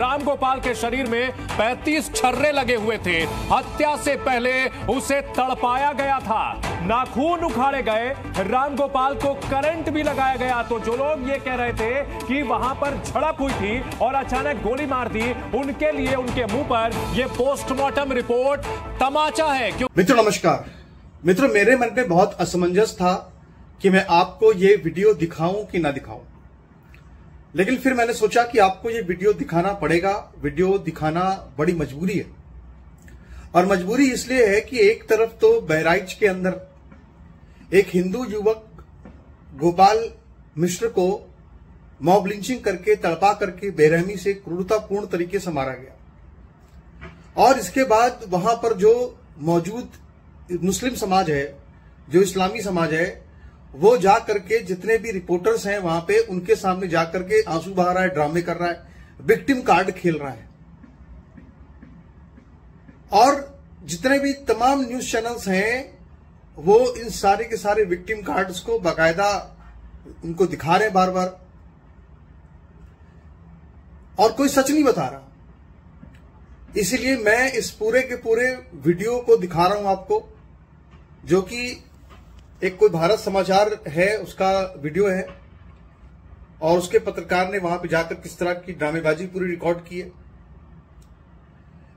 राम गोपाल के शरीर में 35 छर्रे लगे हुए थे हत्या से पहले उसे तड़पाया गया था नाखून उखाड़े गए राम गोपाल को करंट भी लगाया गया तो जो लोग ये कह रहे थे कि वहां पर झड़प हुई थी और अचानक गोली मार दी उनके लिए उनके मुंह पर यह पोस्टमार्टम रिपोर्ट तमाचा है क्यों मित्र नमस्कार मित्र मेरे मन में बहुत असमंजस था कि मैं आपको ये वीडियो दिखाऊं कि ना दिखाऊं लेकिन फिर मैंने सोचा कि आपको ये वीडियो दिखाना पड़ेगा वीडियो दिखाना बड़ी मजबूरी है और मजबूरी इसलिए है कि एक तरफ तो बहराइच के अंदर एक हिंदू युवक गोपाल मिश्र को मॉब लिंचिंग करके तड़पा करके बेरहमी से क्रूरतापूर्ण तरीके से मारा गया और इसके बाद वहां पर जो मौजूद मुस्लिम समाज है जो इस्लामी समाज है वो जा करके जितने भी रिपोर्टर्स हैं वहां पे उनके सामने जा करके आंसू बहा रहा है ड्रामे कर रहा है विक्टिम कार्ड खेल रहा है और जितने भी तमाम न्यूज चैनल्स हैं वो इन सारे के सारे विक्टिम कार्ड्स को बाकायदा उनको दिखा रहे हैं बार बार और कोई सच नहीं बता रहा इसीलिए मैं इस पूरे के पूरे वीडियो को दिखा रहा हूं आपको जो कि एक कोई भारत समाचार है उसका वीडियो है और उसके पत्रकार ने वहां पर जाकर किस तरह की ड्रामेबाजी पूरी रिकॉर्ड की है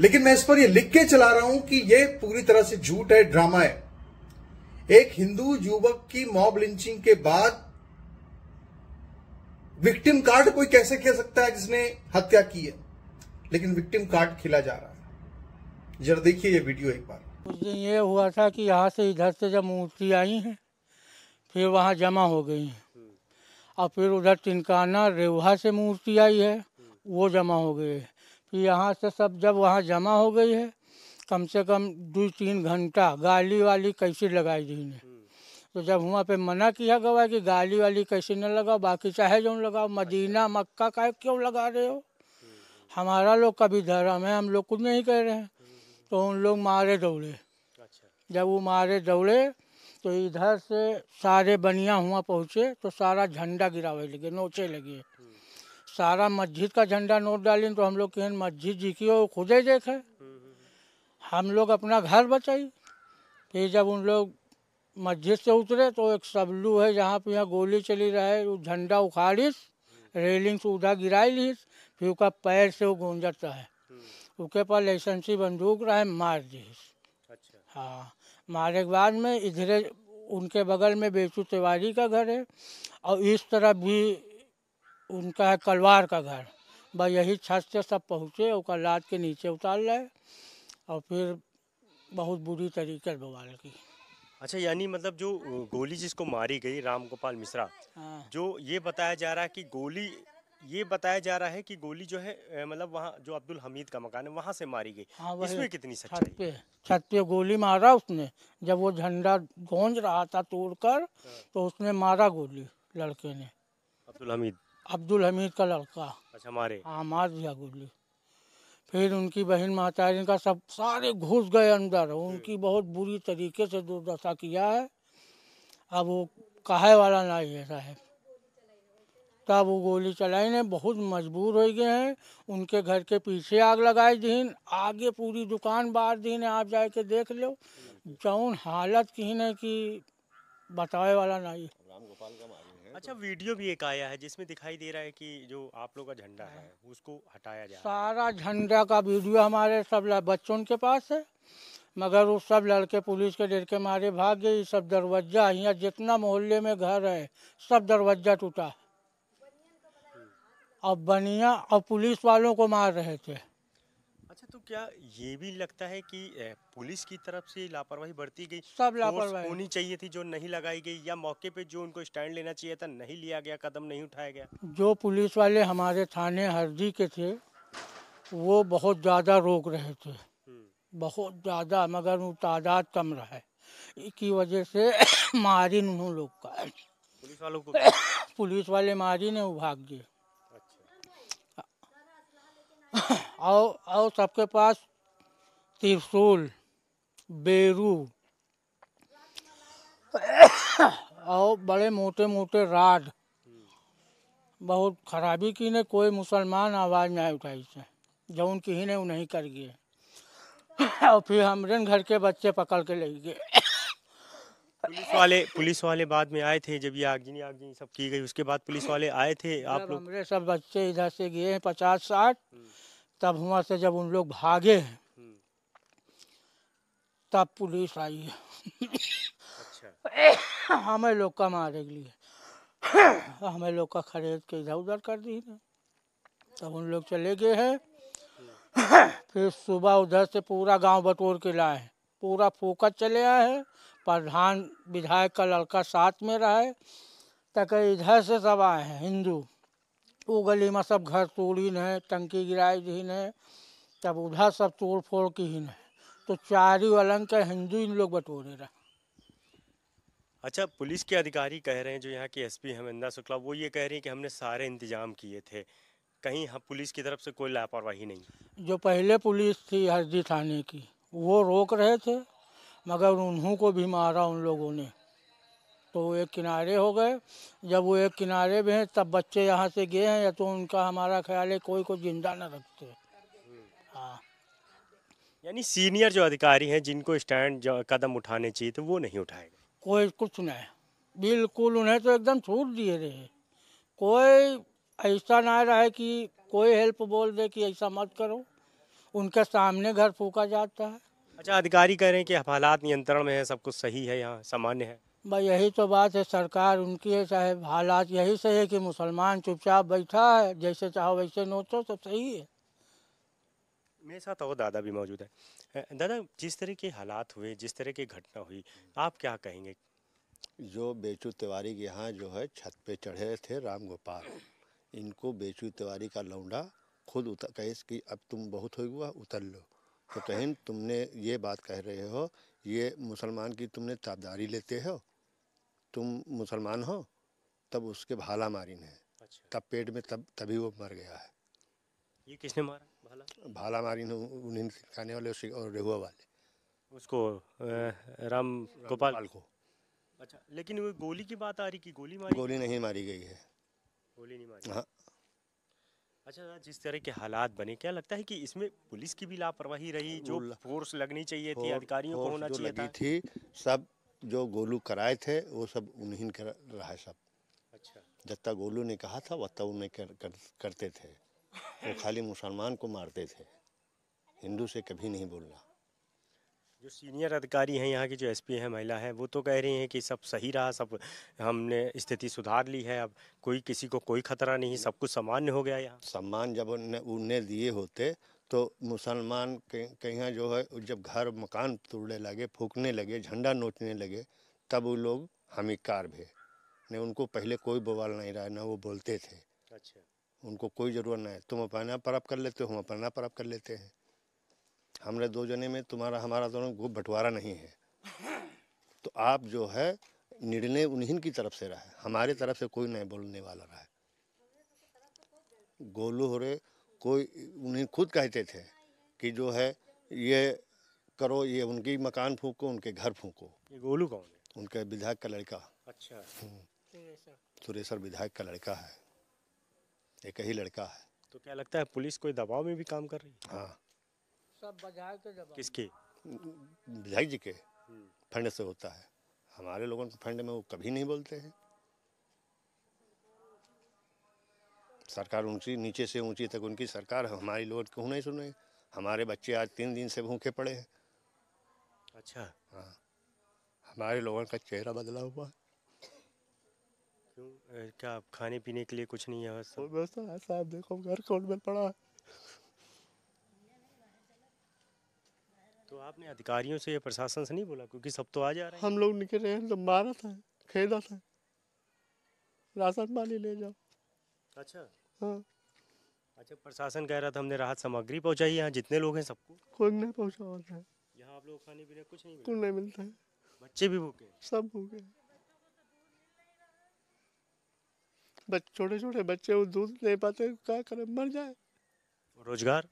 लेकिन मैं इस पर यह लिख के चला रहा हूं कि यह पूरी तरह से झूठ है ड्रामा है एक हिंदू युवक की मॉब लिंचिंग के बाद विक्टिम कार्ड कोई कैसे खेल सकता है जिसने हत्या की है लेकिन विक्टिम कार्ड खेला जा रहा है जरा देखिए यह वीडियो एक बार उस दिन ये हुआ था कि यहाँ से इधर से जब मूर्ति आई हैं फिर वहाँ जमा हो गई हैं और हम्म। फिर उधर तिनकाना रेवा से मूर्ति आई है वो जमा हो गई है फिर यहाँ से सब जब वहाँ जमा हो गई है कम से कम दो तीन घंटा गाली वाली कैसे लगाई थी इन्हें हम्म। तो जब वहाँ पे मना किया गवा कि गाली वाली कैसे न लगाओ बाकी चाहे जो लगाओ अच्छा। मदीना मक्का का क्यों लगा रहे हो हम्म। हमारा लोग कभी धर्म है हम लोग कुछ नहीं कह रहे हैं तो उन लोग मारे दौड़े अच्छा जब वो मारे दौड़े तो इधर से सारे बनिया हुआ पहुँचे तो सारा झंडा गिरावे लगे नोचे लगे हम्म। सारा मस्जिद का झंडा नोट डाली तो हम लोग कहें मस्जिद जी की और खुदे देखे हम्म, हम्म, हम लोग अपना घर बचाई फिर जब उन लोग मस्जिद से उतरे तो एक सबलू है जहाँ पे यहाँ गोली चली रहा है वो झंडा उखाड़ी रेलिंग से उधर गिराई लीस फिर उसका पैर से वो गूंजता है उसके पास लाइसेंसी बंदूक रहे मार दिस अच्छा हाँ मारे के बाद में इधर उनके बगल में बेचू तिवारी का घर है और इस तरफ भी उनका है कलवार का घर बस यही छत से सब पहुँचे और लाद के नीचे उतार लाए और फिर बहुत बुरी तरीके से बवाल की अच्छा यानी मतलब जो गोली जिसको मारी गई राम गोपाल मिश्रा हाँ। जो ये बताया जा रहा है कि गोली ये बताया जा रहा है कि गोली जो है मतलब वहाँ जो अब्दुल हमीद का मकान है वहाँ से मारी गई हाँ इसमें कितनी छत पे छत पे गोली मारा उसने जब वो झंडा गूंज रहा था तोड़कर हाँ। तो उसने मारा गोली लड़के ने अब्दुल हमीद अब्दुल हमीद का लड़का अच्छा मारे हाँ मार दिया गोली फिर उनकी बहन माता जी का सब सारे घुस गए अंदर हम्म। उनकी बहुत बुरी तरीके से दुर्दशा किया है अब वो काहे वाला ना है साहब तब वो गोली चलाई ने बहुत मजबूर हो गए हैं उनके घर के पीछे आग लगाई दीन आगे पूरी दुकान बार दीन आप जाके देख लो जौन हालत की ने कि बताए वाला नहीं अच्छा वीडियो भी एक आया है जिसमें दिखाई दे रहा है कि जो आप लोग का झंडा है उसको हटाया जाए सारा झंडा का वीडियो हमारे सब बच्चों के पास है मगर वो सब लड़के पुलिस के डर के मारे भाग गए सब दरवाजा यहाँ जितना मोहल्ले में घर है सब दरवाजा टूटा और बनिया और पुलिस वालों को मार रहे थे अच्छा तो क्या ये भी लगता है कि पुलिस की तरफ से लापरवाही बढ़ती गई सब लापरवाही होनी चाहिए थी जो नहीं लगाई गई या मौके पे जो उनको स्टैंड लेना चाहिए था नहीं लिया गया कदम नहीं उठाया गया जो पुलिस वाले हमारे थाने हरदी के थे वो बहुत ज़्यादा रोक रहे थे हम्म। बहुत ज़्यादा मगर वो तादाद कम रहा है इसकी वजह से मारिन उन लोग का पुलिस वालों को पुलिस वाले मारिन है वो भाग गए और और सबके पास त्रिशूल बेरू और बड़े मोटे मोटे राड बहुत खराबी की ने कोई मुसलमान आवाज़ नहीं उठाई से जो उनकी ही ने उन्हें कर गए और फिर हमरे घर के बच्चे पकड़ के ले गए पुलिस वाले पुलिस वाले बाद में आए थे जब ये आगजनी आगजनी सब की गई उसके बाद पुलिस वाले आए थे आप लोग हमरे सब बच्चे इधर से गए हैं पचास साठ हम्म। तब वहाँ से जब उन लोग भागे हैं हम्म। तब पुलिस आई है अच्छा। हमें लोग का मारे के लिए हमें लोग का खरीद के इधर उधर कर दी है तब उन लोग चले गए हैं फिर सुबह उधर से पूरा गांव बटोर के लाए हैं पूरा फोकस चले आए हैं प्रधान विधायक का लड़का साथ में रहा है तक इधर से सब आए हैं हिंदू वो गली में सब घर ही है टंकी गिराई दीन है तब उधर सब तोड़ फोड़ की ही है तो चारी वालन का हिंदू इन लोग बटोरे रहा अच्छा पुलिस के अधिकारी कह रहे हैं जो यहाँ की एसपी हेमेंदा शुक्ला वो ये कह रही हैं कि हमने सारे इंतजाम किए थे कहीं हम पुलिस की तरफ से कोई लापरवाही नहीं जो पहले पुलिस थी हरदी थाने की वो रोक रहे थे मगर उन्हों को भी मारा उन लोगों ने तो वो एक किनारे हो गए जब वो एक किनारे में हैं तब बच्चे यहाँ से गए हैं या तो उनका हमारा ख्याल है कोई को जिंदा न रखते हाँ यानी सीनियर जो अधिकारी हैं जिनको स्टैंड जो कदम उठाने चाहिए तो वो नहीं उठाए कोई कुछ नहीं बिल्कुल उन्हें तो एकदम छूट दिए रहे कोई ऐसा ना रहे कि कोई हेल्प बोल दे कि ऐसा मत करो उनके सामने घर फूका जाता है अच्छा अधिकारी कह रहे हैं कि हालात नियंत्रण में है सब कुछ सही है यहाँ सामान्य है भाई यही तो बात है सरकार उनकी है चाहे हालात यही से है कि मुसलमान चुपचाप बैठा है जैसे चाहो वैसे नोचो तो सही है मेरे साथ और दादा भी मौजूद है दादा जिस तरह के हालात हुए जिस तरह की घटना हुई आप क्या कहेंगे जो बेचू तिवारी के यहाँ जो है छत पे चढ़े थे राम गोपाल इनको बेचू तिवारी का लौंडा खुद उतर कहे कि अब तुम बहुत हो हुआ उतर लो तो कहीं तुमने ये बात कह रहे हो ये मुसलमान की तुमने ताबदारी लेते हो तुम मुसलमान हो तब उसके भाला मारी है अच्छा। तब पेट में तब तभी वो मर गया है ये किसने मारा भाला भाला मारिन उन्हें खाने वाले और रेहुआ वाले उसको राम गोपाल को अच्छा लेकिन वो गोली की बात आ रही कि गोली मारी गोली नहीं मारी गई है गोली नहीं मारी हाँ अच्छा जिस तरह के हालात बने क्या लगता है कि इसमें पुलिस की भी लापरवाही रही जो फोर्स लगनी चाहिए थी अधिकारियों को होना चाहिए था थी सब जो गोलू कराए थे वो सब उन्हीं कर रहा है सब अच्छा जब गोलू ने कहा था वत्ता उन्हें कर, कर, करते थे वो खाली मुसलमान को मारते थे हिंदू से कभी नहीं बोलना जो सीनियर अधिकारी हैं यहाँ की जो एसपी है महिला हैं वो तो कह रही हैं कि सब सही रहा सब हमने स्थिति सुधार ली है अब कोई किसी को कोई खतरा नहीं सब कुछ सामान्य हो गया यहाँ सम्मान जब उन्हें दिए होते तो मुसलमान के कहीं जो है जब घर मकान तोड़ने लगे फूकने लगे झंडा नोचने लगे तब वो लोग हमीकार भे नहीं उनको पहले कोई बवाल नहीं रहा ना वो बोलते थे अच्छा उनको कोई ज़रूरत नहीं तुम अपना पर्व कर लेते हो हम अपना पर्व कर लेते हैं हमने दो जने में तुम्हारा हमारा दोनों गुप बंटवारा नहीं है तो आप जो है निर्णय उन्हीं की तरफ से रहा है हमारे तरफ से कोई नहीं बोलने वाला रहा है गोलू हो रहे कोई उन्हें खुद कहते थे कि जो है ये करो ये उनकी मकान फूको उनके घर फूको गोलू कौन है उनके विधायक का लड़का अच्छा हम्म। सुरेश्वर विधायक का लड़का है एक ही लड़का है तो क्या लगता है पुलिस कोई दबाव में भी काम कर रही है हाँ सब विधायक के तो दबाव किसके विधायक जी के हम्म। फंड से होता है हमारे लोगों के फंड में वो कभी नहीं बोलते हैं सरकार ऊंची नीचे से ऊंची तक उनकी सरकार हमारी लोग क्यों नहीं सुने हमारे बच्चे आज तीन दिन से भूखे पड़े हैं अच्छा हाँ हमारे लोगों का चेहरा बदला हुआ क्यों खाने पीने के लिए कुछ नहीं है साहब देखो घर कौन में पड़ा तो आपने अधिकारियों से या प्रशासन से नहीं बोला क्योंकि सब तो आ जा रहे हैं हम लोग निकल रहे हैं तो मारा था खेदा था राशन पानी ले जाओ अच्छा हाँ। अच्छा प्रशासन कह रहा था हमने राहत सामग्री पहुंचाई यहाँ जितने लोग हैं सबको खुद नहीं पहुँचा होता है यहाँ आप लोग खाने पीने कुछ नहीं मिलता कुछ नहीं मिलता है बच्चे भी भूखे सब भूखे छोटे छोटे बच्चे वो दूध नहीं पाते क्या करे मर जाए रोजगार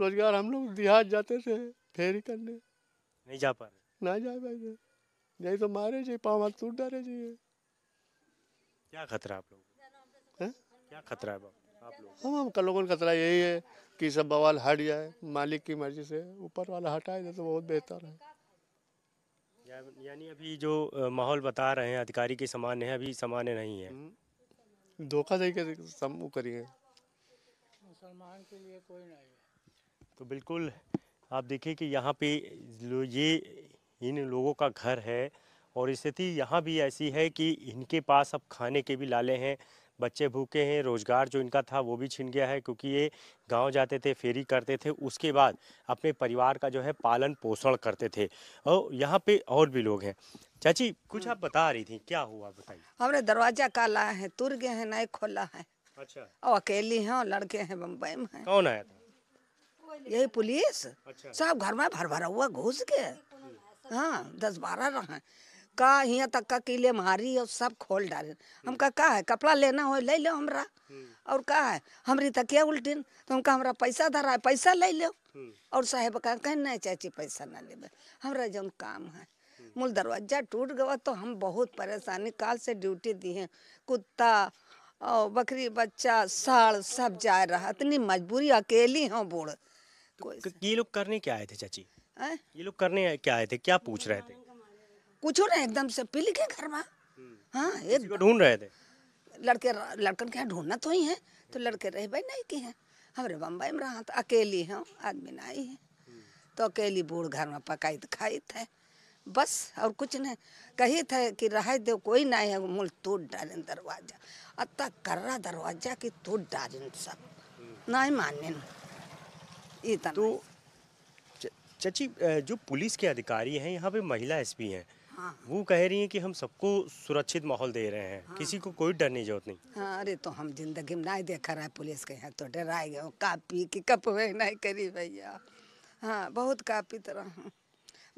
रोजगार हम लोग देहात जाते थे फेरी करने नहीं जा पा रहे ना जा पाए नहीं तो मारे जी पाँव हाथ टूट डाले जी क्या खतरा आप लोग क्या खतरा है बाबा हम हम का लोगों का खतरा यही है कि सब बवाल हट जाए मालिक की मर्जी से ऊपर वाला हटाए तो बहुत बेहतर है या, यानी अभी जो माहौल बता रहे हैं अधिकारी के समान है अभी समान नहीं है हम्म, धोखा दे के सम करिए मुसलमान के लिए कोई नहीं है तो बिल्कुल आप देखिए कि यहाँ पे ये इन लोगों का घर है और स्थिति यहाँ भी ऐसी है कि इनके पास अब खाने के भी लाले हैं बच्चे भूखे हैं रोज़गार जो इनका था वो भी छिन गया है क्योंकि ये गांव जाते थे फेरी करते थे उसके बाद अपने परिवार का जो है पालन पोषण करते थे और यहाँ पे और भी लोग हैं चाची कुछ आप बता रही थी क्या हुआ बताइए हमने दरवाजा का लाए है तुर गए हैं नहीं खोला है अच्छा और अकेली है और लड़के हैं बम्बई में कौन आया था यही पुलिस अच्छा। सब घर में भर भरा हुआ घुस के हाँ दस बारह रहा का हिया तक का किले मारी और सब खोल डाले हम हम्म। का का है कपड़ा लेना हो ले लो हमरा हम्म। और का है हमरी तक उल्टिन तो हमका हमरा पैसा धरा है पैसा ले लो हम्म। और साहेब का कह नहीं चाची पैसा ना ले हमरा जो काम है मूल दरवाजा टूट गया तो हम बहुत परेशानी काल से ड्यूटी दी है कुत्ता और बकरी बच्चा साल सब जा रहा इतनी मजबूरी अकेली हूँ बूढ़ तो ये लोग करने क्या आए थे चाची ये लोग करने क्या आए थे क्या पूछ रहे थे कुछ नहीं एकदम से पीली के घर में हाँ एक ढूंढ रहे थे लड़के लड़कन के यहाँ ढूंढना तो ही है तो लड़के रहे भाई नहीं के हैं हमारे बम्बई में रहा तो अकेली हूँ आदमी नहीं है तो अकेली बूढ़ घर में पकाई तो खाई थे बस और कुछ नहीं कही थे कि रह दे कोई नहीं है मूल तोड़ डाले दरवाजा अतः कर्रा दरवाजा की तोड़ डाले सब नहीं माने इतना तो, तो चची जो पुलिस के अधिकारी हैं यहाँ पे महिला एसपी हैं हाँ। वो कह रही हैं कि हम सबको सुरक्षित माहौल दे रहे हैं हाँ। किसी को कोई डरने की जरूरत नहीं हाँ, अरे तो हम जिंदगी में नहीं देखा रहा पुलिस के यहाँ तो डराए गए कापी की कप वे नहीं करी भैया हाँ बहुत कापी तरह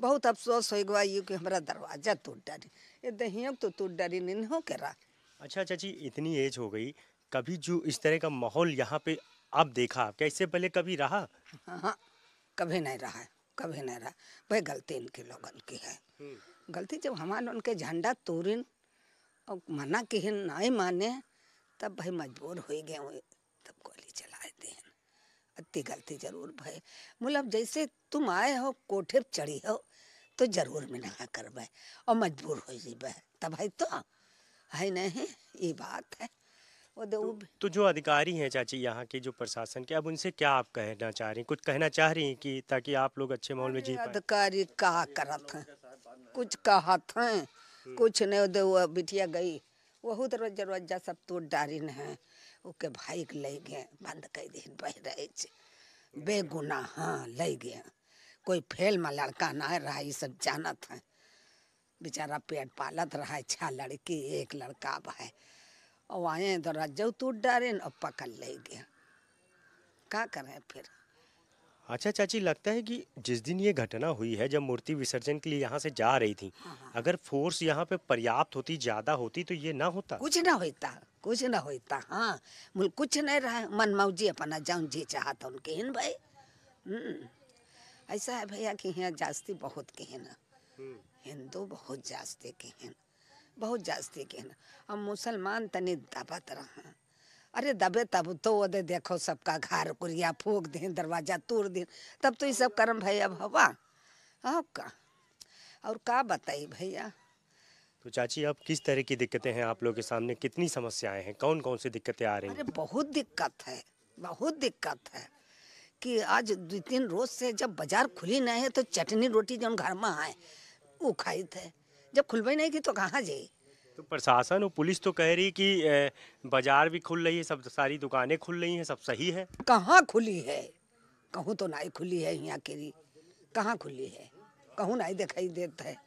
बहुत अफसोस हो गया यू कि हमारा दरवाजा टूट डरी ये दही तो टूट डरी नहीं हो के रहा अच्छा चाची अच्छा इतनी एज हो गई कभी जो इस तरह का माहौल यहाँ पे आप देखा क्या इससे पहले कभी रहा हाँ, हाँ कभी नहीं रहा कभी नहीं रहा भाई गलती इनके लोगों की है हम्म। गलती जब हमारे उनके झंडा तोड़िन और मना ना नहीं माने तब भाई मजबूर हो गए तब गोली चला दें अति गलती जरूर भाई मतलब जैसे तुम आए हो कोठे पर चढ़ी हो तो जरूर मना नहा कर भाई और मजबूर हो जीब तब भाई तो है नहीं ये बात है वो तो, तो जो अधिकारी हैं चाची यहाँ के जो प्रशासन के अब उनसे क्या आप कहना चाह रही कुछ कहना चाह रही हैं कि ताकि आप लोग अच्छे माहौल में जी अधिकारी कहा करत हैं कुछ कहत हैं कुछ नहीं दे वो बिटिया गई बहुत रोजा रोजा सब तोड़ डारी है उसके भाई के ले गए बंद कर दिन रहे बेगुना हाँ ले गए कोई फेल में लड़का ना रहा ये सब जानत है बेचारा पेट पालत रहा है अच्छा छह लड़की एक लड़का भाई और आए दरवाजा रज्जो टूट डारे और पकड़ ले गया क्या करें फिर अच्छा चाची लगता है कि जिस दिन ये घटना हुई है जब मूर्ति विसर्जन के लिए यहाँ से जा रही थी हाँ, हाँ। अगर फोर्स यहाँ पे पर्याप्त होती ज्यादा होती तो ये ना होता कुछ ना होता कुछ ना होता हाँ मुल कुछ नहीं रहा मन जी अपना जाऊ जी चाहता उनके हिन भाई हम्म। ऐसा है भैया कि यहाँ जास्ती बहुत के है ना हम्म। हिंदू बहुत जास्ते के हैं बहुत जास्ते के हैं और मुसलमान तने दबत रहा अरे दबे तब तो वो दे देखो सबका घर कुरिया फूक दें दरवाजा तोड़ दें तब तो ये सब कर्म भैया भवा आपका हाँ, और का बताई भैया तो चाची अब किस तरह की दिक्कतें हैं आप लोग के सामने कितनी समस्याएं हैं कौन कौन सी दिक्कतें आ रही हैं अरे बहुत दिक्कत है बहुत दिक्कत है कि आज दो तीन रोज से जब बाजार खुली नहीं है तो चटनी रोटी जो घर में आए वो खाई थे जब खुलवाई नहीं की तो कहाँ जाए तो प्रशासन और पुलिस तो कह रही कि बाजार भी खुल रही है सब सारी दुकानें खुल रही हैं सब सही है कहाँ खुली है कहूँ तो नहीं खुली है यहाँ के कहाँ खुली है कहूँ नहीं दिखाई देता है